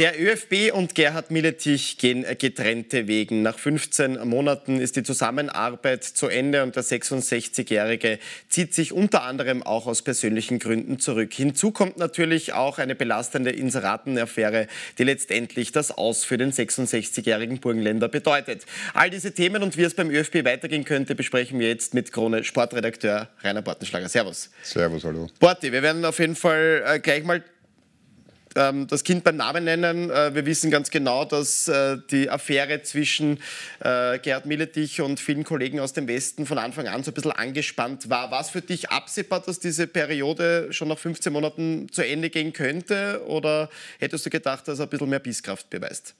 Der ÖFB und Gerhard Milletich gehen äh, getrennte Wegen. Nach 15 Monaten ist die Zusammenarbeit zu Ende und der 66-Jährige zieht sich unter anderem auch aus persönlichen Gründen zurück. Hinzu kommt natürlich auch eine belastende Inseratenaffäre, die letztendlich das Aus für den 66-jährigen Burgenländer bedeutet. All diese Themen und wie es beim ÖFB weitergehen könnte, besprechen wir jetzt mit Krone Sportredakteur Rainer Bortenschlager. Servus. Servus, hallo. Borti, wir werden auf jeden Fall äh, gleich mal ähm, das Kind beim Namen nennen. Äh, wir wissen ganz genau, dass äh, die Affäre zwischen äh, Gerhard Milletich und vielen Kollegen aus dem Westen von Anfang an so ein bisschen angespannt war. War es für dich absehbar, dass diese Periode schon nach 15 Monaten zu Ende gehen könnte? Oder hättest du gedacht, dass er ein bisschen mehr Bisskraft beweist?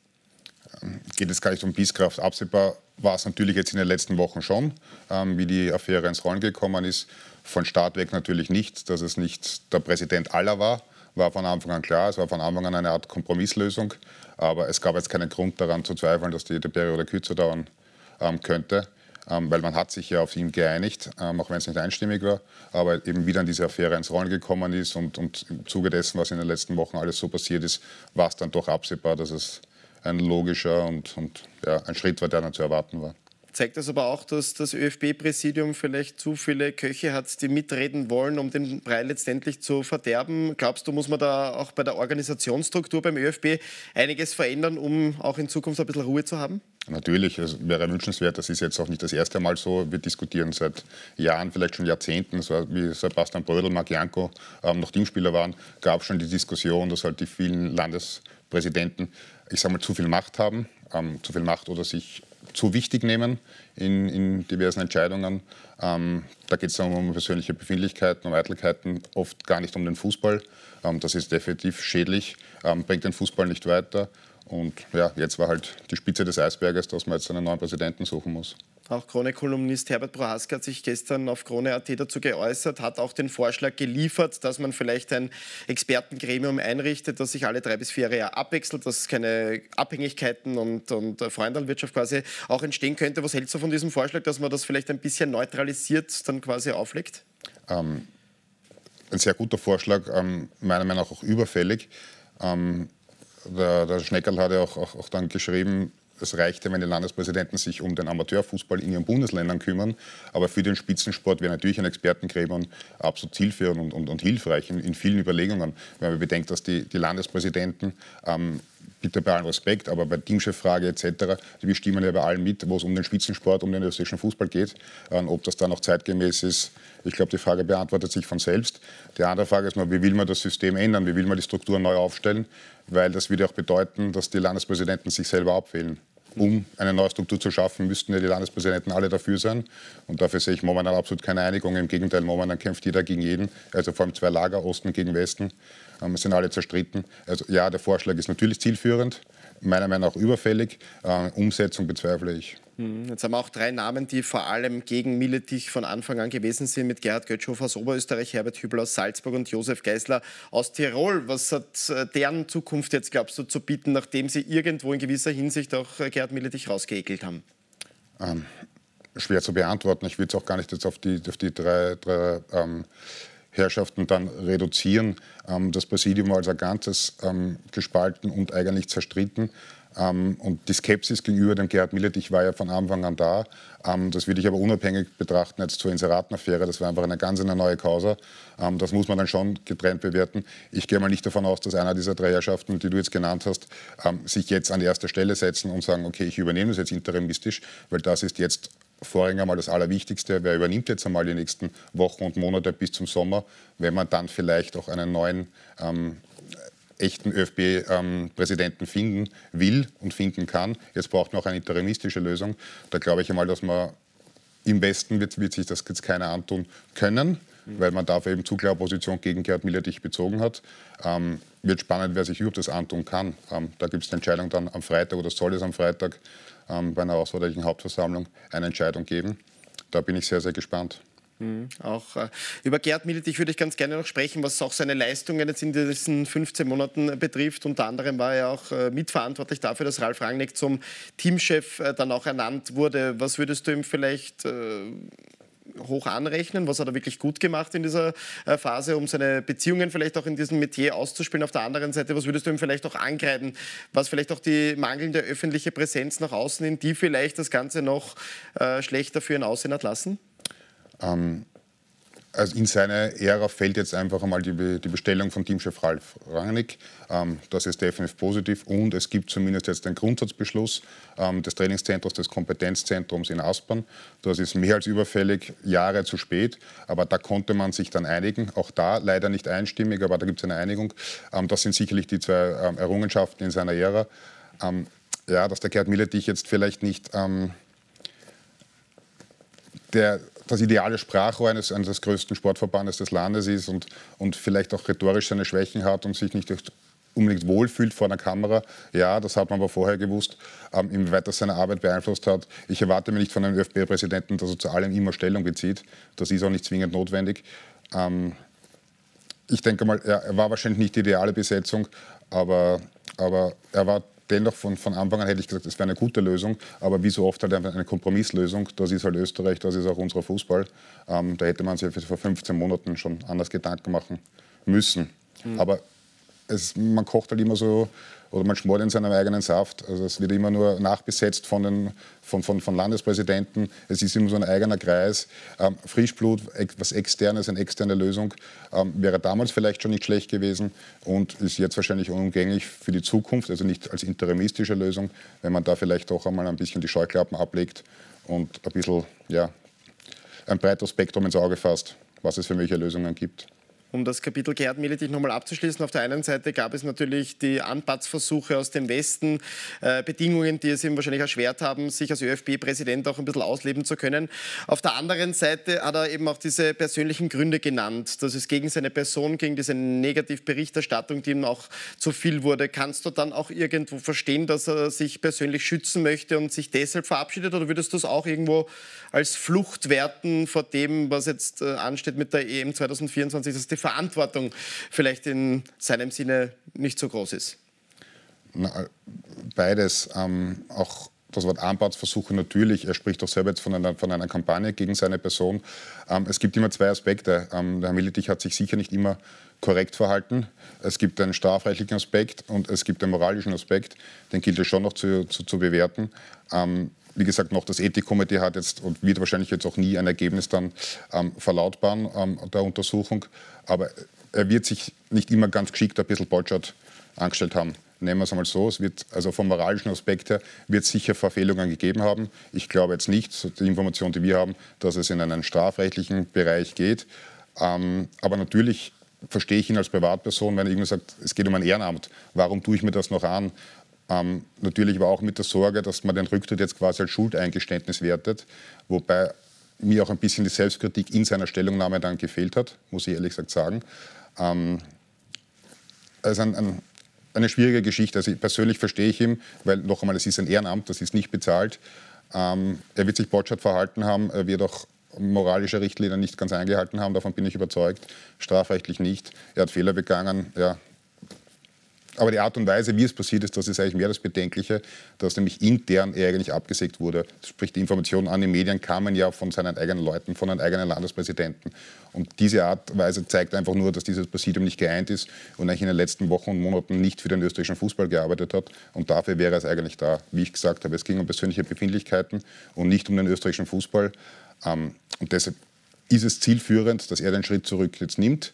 Ähm, geht es gar nicht um Bisskraft. Absehbar war es natürlich jetzt in den letzten Wochen schon, ähm, wie die Affäre ins Rollen gekommen ist. Von Start weg natürlich nicht, dass es nicht der Präsident aller war, war von Anfang an klar, es war von Anfang an eine Art Kompromisslösung, aber es gab jetzt keinen Grund daran zu zweifeln, dass die, Periode kürzer dauern ähm, könnte, ähm, weil man hat sich ja auf ihn geeinigt, ähm, auch wenn es nicht einstimmig war, aber eben wieder in diese Affäre ins Rollen gekommen ist und, und im Zuge dessen, was in den letzten Wochen alles so passiert ist, war es dann doch absehbar, dass es ein logischer und, und ja, ein Schritt war, der dann zu erwarten war. Zeigt das aber auch, dass das ÖFB-Präsidium vielleicht zu viele Köche hat, die mitreden wollen, um den Brei letztendlich zu verderben? Glaubst du, muss man da auch bei der Organisationsstruktur beim ÖFB einiges verändern, um auch in Zukunft ein bisschen Ruhe zu haben? Natürlich, es wäre wünschenswert. Das ist jetzt auch nicht das erste Mal so. Wir diskutieren seit Jahren, vielleicht schon Jahrzehnten, so wie Sebastian Brödel, Marc Janko ähm, noch Teamspieler waren, gab es schon die Diskussion, dass halt die vielen Landespräsidenten, ich sage mal, zu viel Macht haben, ähm, zu viel Macht oder sich zu wichtig nehmen in, in diversen Entscheidungen. Ähm, da geht es um persönliche Befindlichkeiten, um Eitelkeiten, oft gar nicht um den Fußball. Ähm, das ist definitiv schädlich, ähm, bringt den Fußball nicht weiter. Und ja, jetzt war halt die Spitze des Eisberges, dass man jetzt einen neuen Präsidenten suchen muss. Auch Krone-Kolumnist Herbert Prohaska hat sich gestern auf Krone.at dazu geäußert, hat auch den Vorschlag geliefert, dass man vielleicht ein Expertengremium einrichtet, das sich alle drei bis vier Jahre abwechselt, dass keine Abhängigkeiten und, und äh, Freundelwirtschaft quasi auch entstehen könnte. Was hältst du von diesem Vorschlag, dass man das vielleicht ein bisschen neutralisiert dann quasi auflegt? Ähm, ein sehr guter Vorschlag, ähm, meiner Meinung nach auch überfällig. Ähm, der, der Schneckerl hat ja auch, auch, auch dann geschrieben, es reichte, wenn die Landespräsidenten sich um den Amateurfußball in ihren Bundesländern kümmern. Aber für den Spitzensport wäre natürlich ein Expertengremium absolut zielführend und, und, und hilfreich in, in, vielen Überlegungen. Wenn man bedenkt, dass die, die Landespräsidenten ähm, bitte bei allem Respekt, aber bei Teamcheffrage etc., die bestimmen ja bei allem mit, wo es um den Spitzensport, um den österreichischen Fußball geht. Ähm, ob das dann auch zeitgemäß ist, ich glaube, die Frage beantwortet sich von selbst. Die andere Frage ist nur, wie will man das System ändern, wie will man die Strukturen neu aufstellen, weil das würde auch bedeuten, dass die Landespräsidenten sich selber abwählen um eine neue Struktur zu schaffen, müssten ja die Landespräsidenten alle dafür sein. Und dafür sehe ich momentan absolut keine Einigung. Im Gegenteil, momentan kämpft jeder gegen jeden. Also vor allem zwei Lager, Osten gegen Westen. Ähm, sind alle zerstritten. Also ja, der Vorschlag ist natürlich zielführend meiner Meinung nach überfällig. Äh, Umsetzung bezweifle ich. Hm, jetzt haben wir auch drei Namen, die vor allem gegen Miletich von Anfang an gewesen sind, mit Gerhard Götzschow aus Oberösterreich, Herbert Hübel aus Salzburg und Josef Geisler aus Tirol. Was hat äh, deren Zukunft jetzt, glaubst du, zu bieten, nachdem sie irgendwo in gewisser Hinsicht auch äh, Gerhard Miletich rausgeekelt haben? Ähm, schwer zu beantworten. Ich will es auch gar nicht jetzt auf die, auf die drei, drei ähm, Herrschaften dann reduzieren. Ähm, das Präsidium war als ein Ganzes ähm, gespalten und eigentlich zerstritten. Ähm, und die Skepsis gegenüber dem Gerhard Millet, ich war ja von Anfang an da. Ähm, das würde ich aber unabhängig betrachten jetzt zur Inseratenaffäre. Das war einfach eine ganz eine neue Causa. Ähm, das muss man dann schon getrennt bewerten. Ich gehe mal nicht davon aus, dass einer dieser drei Herrschaften, die du jetzt genannt hast, ähm, sich jetzt an die erste Stelle setzen und sagen, okay, ich übernehme das jetzt interimistisch, weil das ist jetzt Vorrang einmal das Allerwichtigste. Wer übernimmt jetzt einmal die nächsten Wochen und Monate bis zum Sommer, wenn man dann vielleicht auch einen neuen ähm, echten ÖFB-Präsidenten ähm, finden will und finden kann. Jetzt braucht man auch eine interimistische Lösung. Da glaube ich einmal, dass man im Westen wird, wird sich das jetzt keiner antun können, mhm. weil man dafür eben zu klar Position gegen Gerhard Miller dich bezogen hat. Ähm, wird spannend, wer sich überhaupt das antun kann. Ähm, da gibt es eine Entscheidung dann am Freitag oder soll es am Freitag ähm, bei einer außerordentlichen Hauptversammlung eine Entscheidung geben. Da bin ich sehr, sehr gespannt. Mhm. Auch äh, über Gerd Militich würde ich ganz gerne noch sprechen, was auch seine Leistungen jetzt in diesen 15 Monaten betrifft. Unter anderem war er auch äh, mitverantwortlich dafür, dass Ralf Rangnick zum Teamchef äh, dann auch ernannt wurde. Was würdest du ihm vielleicht äh, hoch anrechnen. Was hat er wirklich gut gemacht in dieser äh, Phase, um seine Beziehungen vielleicht auch in diesem Metier auszuspielen? Auf der anderen Seite, was würdest du ihm vielleicht auch angreifen? Was vielleicht auch die mangelnde öffentliche Präsenz nach außen in die vielleicht das Ganze noch äh, schlechter für ihn aussehen hat lassen? Ähm, also in seine Ära fällt jetzt einfach einmal die, die Bestellung von Teamchef Ralf Rangnick. Ähm, das ist definitiv positiv und es gibt zumindest jetzt den Grundsatzbeschluss ähm, des Trainingszentrums, des Kompetenzzentrums in Aspern. Das ist mehr als überfällig, Jahre zu spät, aber da konnte man sich dann einigen. Auch da leider nicht einstimmig, aber da gibt es eine Einigung. Ähm, das sind sicherlich die zwei ähm, Errungenschaften in seiner Ära. Ähm, ja, dass der Gerd dich jetzt vielleicht nicht ähm, der das ideale Sprachrohr eines, eines größten Sportverbandes des Landes ist und, und vielleicht auch rhetorisch seine Schwächen hat und sich nicht unbedingt wohlfühlt vor einer Kamera. Ja, das hat man aber vorher gewusst, ähm, inwieweit das seine Arbeit beeinflusst hat. Ich erwarte mir nicht von einem ÖFB-Präsidenten, dass er zu allem immer Stellung bezieht. Das ist auch nicht zwingend notwendig. Ähm, ich denke mal, er war wahrscheinlich nicht die ideale Besetzung, aber aber er war dennoch von, von Anfang an hätte ich gesagt, es wäre eine gute Lösung, aber wie so oft halt eine Kompromisslösung, das ist halt Österreich, das ist auch unser Fußball. Ähm, da hätte man sich vor 15 Monaten schon anders Gedanken machen müssen. Mhm. Aber es, man kocht halt immer so oder man schmort in seinem eigenen Saft. Also es wird immer nur nachbesetzt von, den, von, von, von Landespräsidenten. Es ist immer so ein eigener Kreis. Ähm, Frischblut, was externes, eine externe Lösung, ähm, wäre damals vielleicht schon nicht schlecht gewesen und ist jetzt wahrscheinlich unumgänglich für die Zukunft, also nicht als interimistische Lösung, wenn man da vielleicht auch einmal ein bisschen die Scheuklappen ablegt und ein bisschen ja, ein breiteres Spektrum ins Auge fasst, was es für welche Lösungen gibt. Um das Kapitel Gerhard Miletich nochmal abzuschließen, auf der einen Seite gab es natürlich die Anpatzversuche aus dem Westen, äh, Bedingungen, die es ihm wahrscheinlich erschwert haben, sich als ÖFB-Präsident auch ein bisschen ausleben zu können. Auf der anderen Seite hat er eben auch diese persönlichen Gründe genannt, dass es gegen seine Person ging, diese Negativberichterstattung, die ihm auch zu viel wurde. Kannst du dann auch irgendwo verstehen, dass er sich persönlich schützen möchte und sich deshalb verabschiedet? Oder würdest du es auch irgendwo als Flucht werten vor dem, was jetzt äh, ansteht mit der EM 2024, dass die Verantwortung vielleicht in seinem Sinne nicht so groß ist? Na, beides. Ähm, auch das Wort Anpassversuche natürlich. Er spricht doch selber jetzt von einer, von einer Kampagne gegen seine Person. Ähm, es gibt immer zwei Aspekte. Ähm, der Herr Militich hat sich sicher nicht immer korrekt verhalten. Es gibt einen strafrechtlichen Aspekt und es gibt einen moralischen Aspekt. Den gilt es schon noch zu, zu, zu bewerten. Ähm, wie gesagt, noch das Ethikkomitee hat jetzt und wird wahrscheinlich jetzt auch nie ein Ergebnis dann ähm, verlautbaren ähm, der Untersuchung. Aber er wird sich nicht immer ganz geschickt ein bisschen Bolschert angestellt haben. Nehmen wir es einmal so, es wird, also vom moralischen Aspekt her, wird sicher Verfehlungen gegeben haben. Ich glaube jetzt nicht, die Information, die wir haben, dass es in einen strafrechtlichen Bereich geht. Ähm, aber natürlich verstehe ich ihn als Privatperson, wenn er irgendwie sagt, es geht um ein Ehrenamt, warum tue ich mir das noch an? Ähm, natürlich war auch mit der Sorge, dass man den Rücktritt jetzt quasi als Schuldeingeständnis wertet, wobei mir auch ein bisschen die Selbstkritik in seiner Stellungnahme dann gefehlt hat, muss ich ehrlich gesagt sagen. Ähm, also ein, ein, eine schwierige Geschichte. Also ich, persönlich verstehe ich ihn, weil noch einmal, es ist ein Ehrenamt, das ist nicht bezahlt. Ähm, er wird sich botschert verhalten haben, er wird auch moralische Richtlinien nicht ganz eingehalten haben, davon bin ich überzeugt, strafrechtlich nicht. Er hat Fehler begangen, ja, aber die Art und Weise, wie es passiert ist, das ist eigentlich mehr das Bedenkliche, dass nämlich intern er eigentlich abgesägt wurde. Sprich, die Informationen an den Medien kamen ja von seinen eigenen Leuten, von den eigenen Landespräsidenten. Und diese Art und Weise zeigt einfach nur, dass dieses Präsidium nicht geeint ist und eigentlich in den letzten Wochen und Monaten nicht für den österreichischen Fußball gearbeitet hat. Und dafür wäre es eigentlich da, wie ich gesagt habe. Es ging um persönliche Befindlichkeiten und nicht um den österreichischen Fußball. Ähm, und deshalb ist es zielführend, dass er den Schritt zurück jetzt nimmt.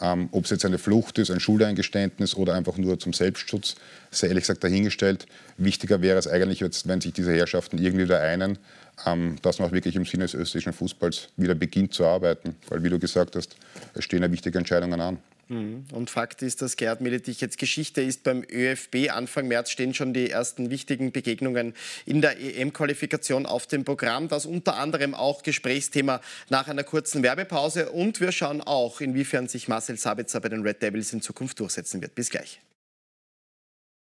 Ähm, Ob es jetzt eine Flucht ist, ein Schuldeingeständnis oder einfach nur zum Selbstschutz, sei ehrlich gesagt dahingestellt. Wichtiger wäre es eigentlich, jetzt, wenn sich diese Herrschaften irgendwie da einen, ähm, dass man auch wirklich im Sinne des österreichischen Fußballs wieder beginnt zu arbeiten. Weil, wie du gesagt hast, es stehen ja wichtige Entscheidungen an. Mhm. Und Fakt ist, dass Gerhard Miletich jetzt Geschichte ist beim ÖFB. Anfang März stehen schon die ersten wichtigen Begegnungen in der EM-Qualifikation auf dem Programm. Das unter anderem auch Gesprächsthema nach einer kurzen Werbepause. Und wir schauen auch, inwiefern sich Marcel Sabitzer bei den Red Devils in Zukunft durchsetzen wird. Bis gleich.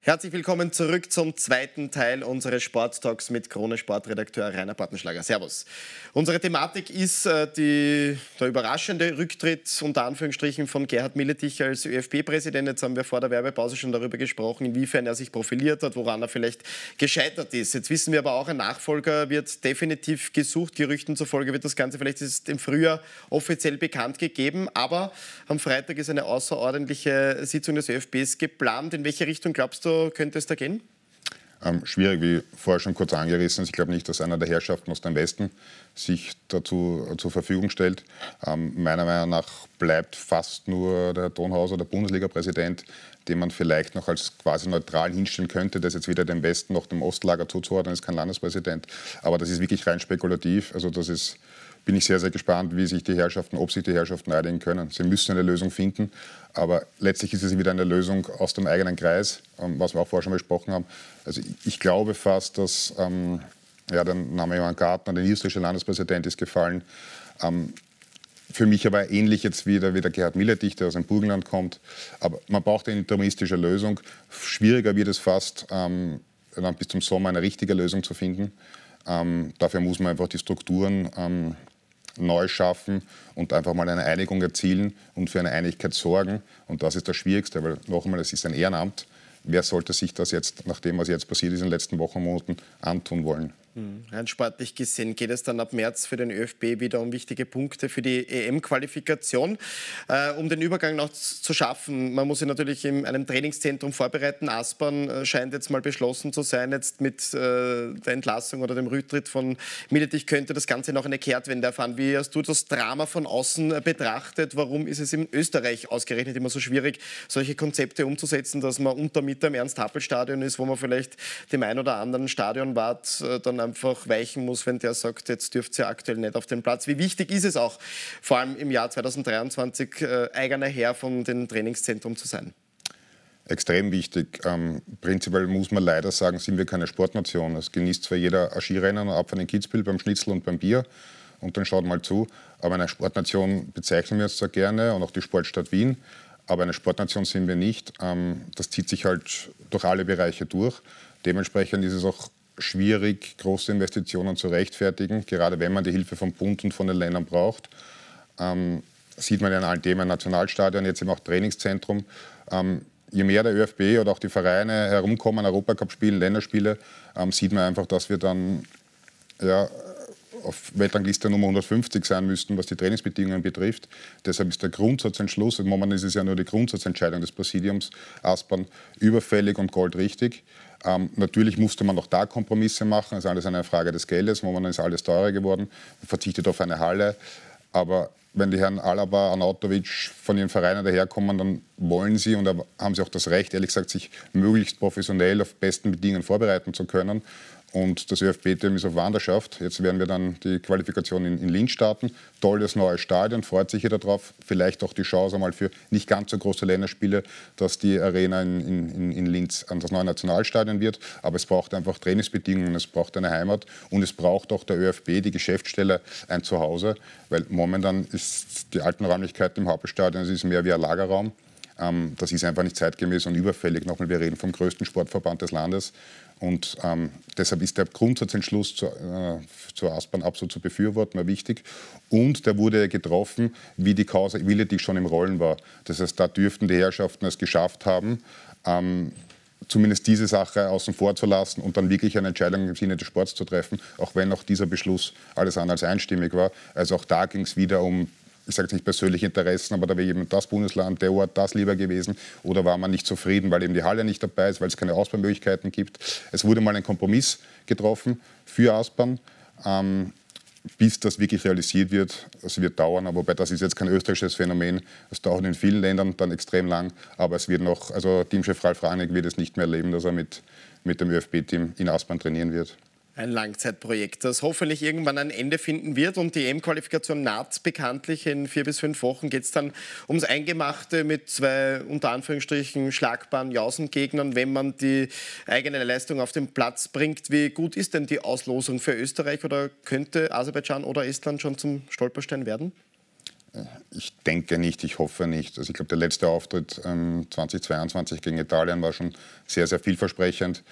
Herzlich willkommen zurück zum zweiten Teil unseres Sporttalks mit Krone Sportredakteur Rainer Bartenschlager. Servus. Unsere Thematik ist äh, die, der überraschende Rücktritt unter Anführungsstrichen von Gerhard Milletich als ÖFB-Präsident. Jetzt haben wir vor der Werbepause schon darüber gesprochen, inwiefern er sich profiliert hat, woran er vielleicht gescheitert ist. Jetzt wissen wir aber auch, ein Nachfolger wird definitiv gesucht. Gerüchten zufolge wird das Ganze vielleicht ist im Frühjahr offiziell bekannt gegeben. Aber am Freitag ist eine außerordentliche Sitzung des ÖFBs geplant. In welche Richtung glaubst du, könnte es da gehen? Ähm, schwierig, wie vorher schon kurz angerissen. Ich glaube nicht, dass einer der Herrschaften aus dem Westen sich dazu äh, zur Verfügung stellt. Ähm, meiner Meinung nach bleibt fast nur der Tonhauser, der Bundesliga-Präsident, den man vielleicht noch als quasi neutral hinstellen könnte, das jetzt weder dem Westen noch dem Ostlager zuzuordnen ist, kein Landespräsident. Aber das ist wirklich rein spekulativ. Also das ist bin ich sehr, sehr gespannt, wie sich die Herrschaften, ob sich die Herrschaften einigen können. Sie müssen eine Lösung finden, aber letztlich ist es wieder eine Lösung aus dem eigenen Kreis, ähm, was wir auch vorher schon besprochen haben. Also ich glaube fast, dass ähm, ja, der Name Johann Gartner, der niederösterreichische Landespräsident, ist gefallen. Ähm, für mich aber ähnlich jetzt wieder wie der Gerhard Milletich, der aus dem Burgenland kommt. Aber man braucht eine interimistische Lösung. Schwieriger wird es fast, ähm, dann bis zum Sommer eine richtige Lösung zu finden. Ähm, dafür muss man einfach die Strukturen ähm, neu schaffen und einfach mal eine Einigung erzielen und für eine Einigkeit sorgen. Und das ist das Schwierigste, weil noch einmal, es ist ein Ehrenamt. Wer sollte sich das jetzt, nachdem was jetzt passiert ist in den letzten Wochen und Monaten, antun wollen? Mhm. Rein sportlich gesehen geht es dann ab März für den ÖFB wieder um wichtige Punkte für die EM-Qualifikation. Äh, um den Übergang noch zu schaffen, man muss sich natürlich in einem Trainingszentrum vorbereiten. Aspern äh, scheint jetzt mal beschlossen zu sein. Jetzt mit äh, der Entlassung oder dem Rücktritt von Miletich könnte das Ganze noch eine Kehrtwende erfahren. Wie hast du das Drama von außen äh, betrachtet? Warum ist es in Österreich ausgerechnet immer so schwierig, solche Konzepte umzusetzen, dass man unter Mitte im Ernst-Happel-Stadion ist, wo man vielleicht dem einen oder anderen Stadion wart, äh, dann einfach weichen muss, wenn der sagt, jetzt dürft ihr aktuell nicht auf den Platz. Wie wichtig ist es auch, vor allem im Jahr 2023 äh, eigener Herr von dem Trainingszentrum zu sein? extrem wichtig. Ähm, prinzipiell muss man leider sagen, sind wir keine Sportnation. Es genießt zwar jeder ein Skirennen, ab von den Kitzbühel beim Schnitzel und beim Bier und dann schaut mal zu. Aber eine Sportnation bezeichnen wir uns zwar gerne und auch die Sportstadt Wien, aber eine Sportnation sind wir nicht. Ähm, das zieht sich halt durch alle Bereiche durch. Dementsprechend ist es auch schwierig, große Investitionen zu rechtfertigen, gerade wenn man die Hilfe vom Bund und von den Ländern braucht. Ähm, sieht man ja in allen Themen, Nationalstadion, jetzt eben auch Trainingszentrum. Ähm, je mehr der ÖFB oder auch die Vereine herumkommen, Europacup spielen, Länderspiele, ähm, sieht man einfach, dass wir dann ja, auf Weltrangliste Nummer 150 sein müssten, was die Trainingsbedingungen betrifft. Deshalb ist der Grundsatzentschluss, im Moment ist es ja nur die Grundsatzentscheidung des Präsidiums Aspern, überfällig und goldrichtig. Ähm, natürlich musste man auch da Kompromisse machen. Es also ist alles eine Frage des Geldes. Momentan ist alles teurer geworden. Man verzichtet auf eine Halle. Aber wenn die Herren Alaba, Arnautovic von ihren Vereinen daherkommen, dann wollen sie und haben sie auch das Recht, ehrlich gesagt, sich möglichst professionell auf besten Bedingungen vorbereiten zu können. Und das ÖFB-Team ist auf Wanderschaft. Jetzt werden wir dann die Qualifikation in, in Linz starten. Tolles neues Stadion, freut sich jeder darauf. Vielleicht auch die Chance einmal für nicht ganz so große Länderspiele, dass die Arena in, in, in Linz an das neue Nationalstadion wird. Aber es braucht einfach Trainingsbedingungen, es braucht eine Heimat und es braucht auch der ÖFB, die Geschäftsstelle, ein Zuhause. Weil momentan das, die alten Räumlichkeiten im Hauptstadion, das ist mehr wie ein Lagerraum. Ähm, das ist einfach nicht zeitgemäß und überfällig. Nochmal, wir reden vom größten Sportverband des Landes. Und ähm, deshalb ist der Grundsatzentschluss zur, äh, zur Aspern absolut zu befürworten, war wichtig. Und der wurde getroffen, wie die Causa Ability schon im Rollen war. Das heißt, da dürften die Herrschaften es geschafft haben, ähm, zumindest diese Sache außen vor zu lassen und dann wirklich eine Entscheidung im Sinne des Sports zu treffen, auch wenn auch dieser Beschluss alles andere als einstimmig war. Also auch da ging es wieder um ich sage jetzt nicht persönliche Interessen, aber da wäre eben das Bundesland, der Ort, das lieber gewesen. Oder war man nicht zufrieden, weil eben die Halle nicht dabei ist, weil es keine Ausbahnmöglichkeiten gibt. Es wurde mal ein Kompromiss getroffen für Ausbahn. Ähm, bis das wirklich realisiert wird, es wird dauern, aber das ist jetzt kein österreichisches Phänomen. Es dauert in vielen Ländern dann extrem lang, aber es wird noch, also Teamchef Ralf Rangnick wird es nicht mehr erleben, dass er mit, mit dem ÖFB-Team in Aspern trainieren wird. Ein Langzeitprojekt, das hoffentlich irgendwann ein Ende finden wird. Und die EM-Qualifikation naht bekanntlich. In vier bis fünf Wochen geht es dann ums Eingemachte mit zwei unter Anführungsstrichen schlagbaren Jausengegnern, wenn man die eigene Leistung auf den Platz bringt. Wie gut ist denn die Auslosung für Österreich oder könnte Aserbaidschan oder Estland schon zum Stolperstein werden? Ich denke nicht, ich hoffe nicht. Also ich glaube, der letzte Auftritt ähm, 2022 gegen Italien war schon sehr, sehr vielversprechend.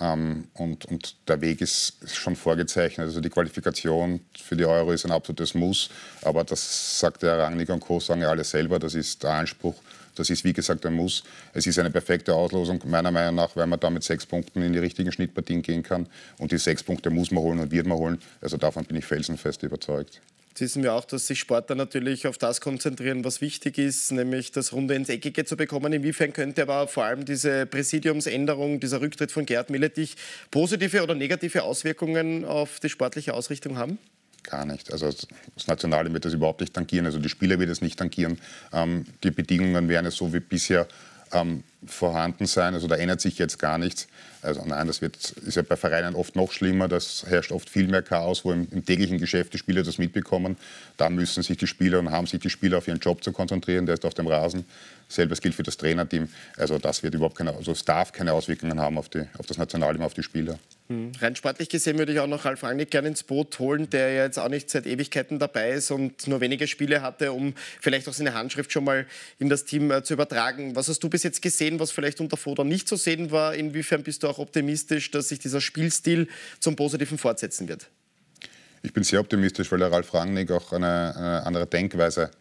Ähm, und, und, der Weg ist schon vorgezeichnet. Also die Qualifikation für die Euro ist ein absolutes Muss, aber das sagt der Rangnick und Co. sagen ja alle selber, das ist der Anspruch. Das ist, wie gesagt, ein Muss. Es ist eine perfekte Auslosung, meiner Meinung nach, weil man da mit sechs Punkten in die richtigen Schnittpartien gehen kann. Und die sechs Punkte muss man holen und wird man holen. Also davon bin ich felsenfest überzeugt wissen wir auch, dass sich Sportler natürlich auf das konzentrieren, was wichtig ist, nämlich das Runde ins Eckige zu bekommen. Inwiefern könnte aber vor allem diese Präsidiumsänderung, dieser Rücktritt von Gerd Milletich positive oder negative Auswirkungen auf die sportliche Ausrichtung haben? Gar nicht. Also das Nationale wird das überhaupt nicht tangieren. Also die Spieler wird es nicht tangieren. Ähm, die Bedingungen wären es so wie bisher ähm, vorhanden sein. Also da ändert sich jetzt gar nichts. Also nein, das wird, ist ja bei Vereinen oft noch schlimmer. Das herrscht oft viel mehr Chaos, wo im, im, täglichen Geschäft die Spieler das mitbekommen. Da müssen sich die Spieler und haben sich die Spieler auf ihren Job zu konzentrieren. Der ist auf dem Rasen. Selbes gilt für das Trainerteam. Also das wird überhaupt keine, also es darf keine Auswirkungen haben auf, die, auf das Nationalteam, auf die Spieler. Mhm. Rein sportlich gesehen würde ich auch noch Ralf Rangnick gerne ins Boot holen, der ja jetzt auch nicht seit Ewigkeiten dabei ist und nur wenige Spiele hatte, um vielleicht auch seine Handschrift schon mal in das Team äh, zu übertragen. Was hast du bis jetzt gesehen, was vielleicht unter Foda nicht zu sehen war? Inwiefern bist du auch optimistisch, dass sich dieser Spielstil zum Positiven fortsetzen wird? Ich bin sehr optimistisch, weil der Ralf Rangnick auch eine, eine andere Denkweise hat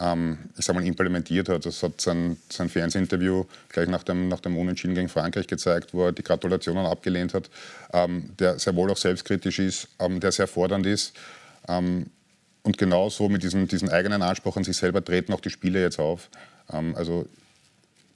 ähm, ich sag mal, implementiert hat. Das hat sein, sein Fernsehinterview gleich nach dem, nach dem Unentschieden gegen Frankreich gezeigt, wo er die Gratulationen abgelehnt hat, ähm, der sehr wohl auch selbstkritisch ist, ähm, der sehr fordernd ist. Ähm, und genauso mit diesem, diesem eigenen Anspruch an sich selber treten auch die Spiele jetzt auf. Ähm, also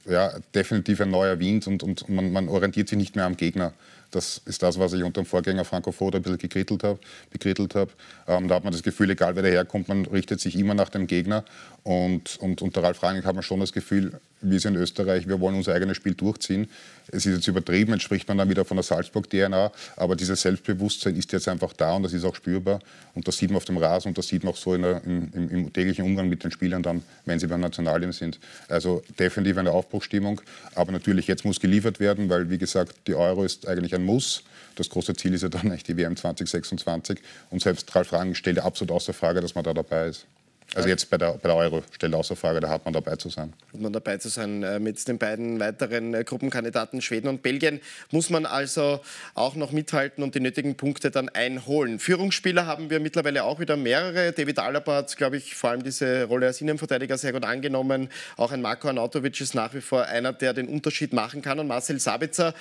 ja, definitiv ein neuer Wind und, und man, man, orientiert sich nicht mehr am Gegner. Das ist das, was ich unter dem Vorgänger Franco Foda ein bisschen gekrittelt habe. hab. Ähm, da hat man das Gefühl, egal wer daherkommt, man richtet sich immer nach dem Gegner. Und, und unter Ralf Rangnick hat man schon das Gefühl, wir sind Österreich, wir wollen unser eigenes Spiel durchziehen. Es ist jetzt übertrieben, jetzt spricht man dann wieder von der Salzburg-DNA, aber dieses Selbstbewusstsein ist jetzt einfach da und das ist auch spürbar. Und das sieht man auf dem Rasen und das sieht man auch so der, im, im, im täglichen Umgang mit den Spielern dann, wenn sie beim Nationalteam sind. Also definitiv eine Aufbau Aufbruchstimmung. Aber natürlich, jetzt muss geliefert werden, weil, wie gesagt, die Euro ist eigentlich ein Muss. Das große Ziel ist ja dann eigentlich die WM 2026. Und selbst Ralf Rang stellt absolut außer Frage, dass man da dabei ist. Also jetzt bei der, bei der Euro-Stelle so Frage, da hat man dabei zu sein. Hat man dabei zu sein. Äh, mit den beiden weiteren äh, Gruppenkandidaten Schweden und Belgien muss man also auch noch mithalten und die nötigen Punkte dann einholen. Führungsspieler haben wir mittlerweile auch wieder mehrere. David Alaba hat, glaube ich, vor allem diese Rolle als Innenverteidiger sehr gut angenommen. Auch ein Marco Arnautovic ist nach wie vor einer, der den Unterschied machen kann. Und Marcel Sabitzer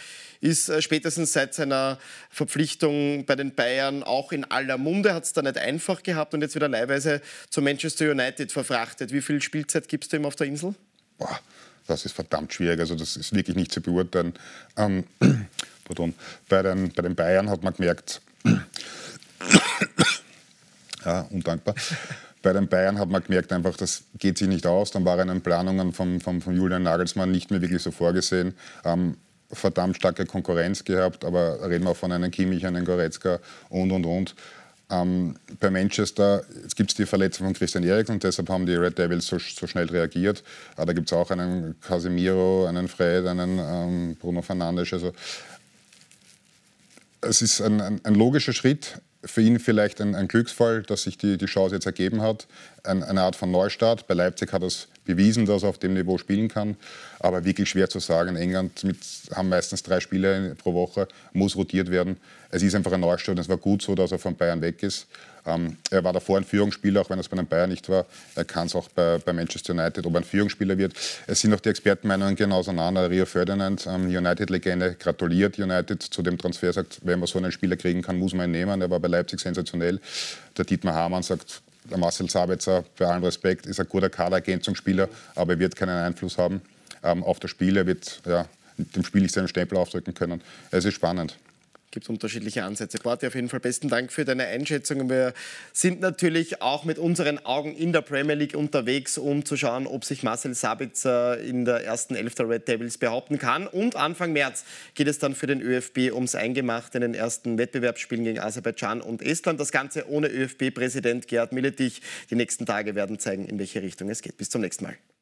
ist äh, spätestens seit seiner Verpflichtung bei den Bayern auch in aller Munde, hat es da nicht einfach gehabt und jetzt wieder leihweise zu Manchester United verfrachtet. Wie viel Spielzeit gibst du ihm auf der Insel? Boah, das ist verdammt schwierig, also das ist wirklich nicht zu beurteilen. Ähm, pardon, bei den, bei den Bayern hat man gemerkt, ja, undankbar. Bei den Bayern hat man gemerkt, einfach, das geht sich nicht aus. Dann waren Planungen von, von, von Julian Nagelsmann nicht mehr wirklich so vorgesehen. Ähm, verdammt starke Konkurrenz gehabt, aber reden wir von einem Kimmich, einem Goretzka und, und, und. Ähm, bei Manchester gibt es die Verletzung von Christian Eriksen und deshalb haben die Red Devils so, so schnell reagiert. Aber ah, da gibt es auch einen Casemiro, einen Fred, einen ähm, Bruno Fernandes. Also, es ist ein, ein, ein, logischer Schritt, für ihn vielleicht ein, ein Glücksfall, dass sich die, die Chance jetzt ergeben hat. eine Art von Neustart. Bei Leipzig hat es bewiesen, dass er auf dem Niveau spielen kann. Aber wirklich schwer zu sagen. England mit, haben meistens drei Spiele pro Woche, muss rotiert werden. Es ist einfach ein Neustart. Es war gut so, dass er von Bayern weg ist. Ähm, er war davor ein Führungsspieler, auch wenn es bei den Bayern nicht war. Er kann es auch bei, bei, Manchester United, ob er ein Führungsspieler wird. Es sind auch die Expertenmeinungen genau auseinander. Rio Ferdinand, ähm, United-Legende, gratuliert United zu dem Transfer, sagt, wenn man so einen Spieler kriegen kann, muss man ihn nehmen. Er war bei Leipzig sensationell. Der Dietmar Hamann sagt, der Marcel Sabitzer, bei allem Respekt, ist ein guter Kaderergänzungsspieler, aber er wird keinen Einfluss haben ähm, auf das Spiel. Er wird ja, dem Spiel nicht seinen Stempel aufdrücken können. Es ist spannend gibt unterschiedliche Ansätze. Borti, auf jeden Fall besten Dank für deine Einschätzung. Wir sind natürlich auch mit unseren Augen in der Premier League unterwegs, um zu schauen, ob sich Marcel Sabitzer in der ersten Elf der Red Devils behaupten kann. Und Anfang März geht es dann für den ÖFB ums Eingemachte in den ersten Wettbewerbsspielen gegen Aserbaidschan und Estland. Das Ganze ohne ÖFB-Präsident Gerhard Milletich. Die nächsten Tage werden zeigen, in welche Richtung es geht. Bis zum nächsten Mal.